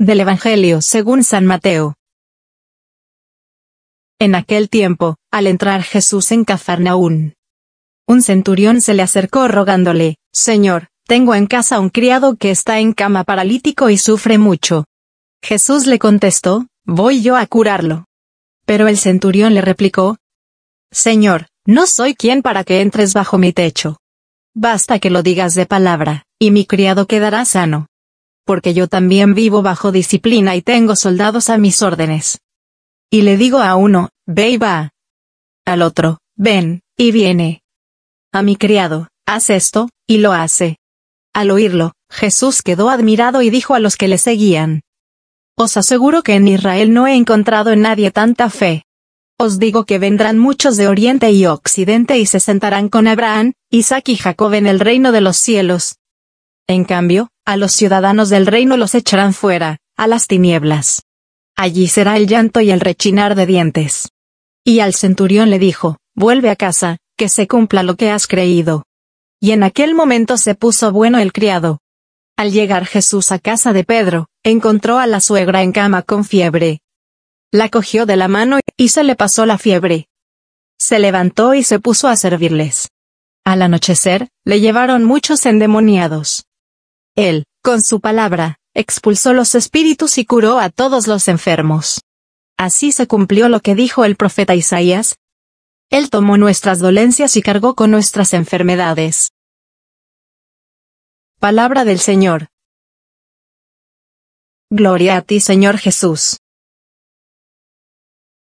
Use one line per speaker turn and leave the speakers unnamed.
Del Evangelio según San Mateo. En aquel tiempo, al entrar Jesús en Cafarnaún, un centurión se le acercó rogándole, Señor, tengo en casa un criado que está en cama paralítico y sufre mucho. Jesús le contestó, voy yo a curarlo. Pero el centurión le replicó, Señor, no soy quien para que entres bajo mi techo. Basta que lo digas de palabra, y mi criado quedará sano porque yo también vivo bajo disciplina y tengo soldados a mis órdenes. Y le digo a uno, ve y va. Al otro, ven, y viene. A mi criado, haz esto, y lo hace. Al oírlo, Jesús quedó admirado y dijo a los que le seguían. Os aseguro que en Israel no he encontrado en nadie tanta fe. Os digo que vendrán muchos de Oriente y Occidente y se sentarán con Abraham, Isaac y Jacob en el reino de los cielos. En cambio, a los ciudadanos del reino los echarán fuera, a las tinieblas. Allí será el llanto y el rechinar de dientes. Y al centurión le dijo, vuelve a casa, que se cumpla lo que has creído. Y en aquel momento se puso bueno el criado. Al llegar Jesús a casa de Pedro, encontró a la suegra en cama con fiebre. La cogió de la mano y se le pasó la fiebre. Se levantó y se puso a servirles. Al anochecer, le llevaron muchos endemoniados. Él, con su palabra, expulsó los espíritus y curó a todos los enfermos. Así se cumplió lo que dijo el profeta Isaías. Él tomó nuestras dolencias y cargó con nuestras enfermedades. Palabra del Señor. Gloria a ti Señor Jesús.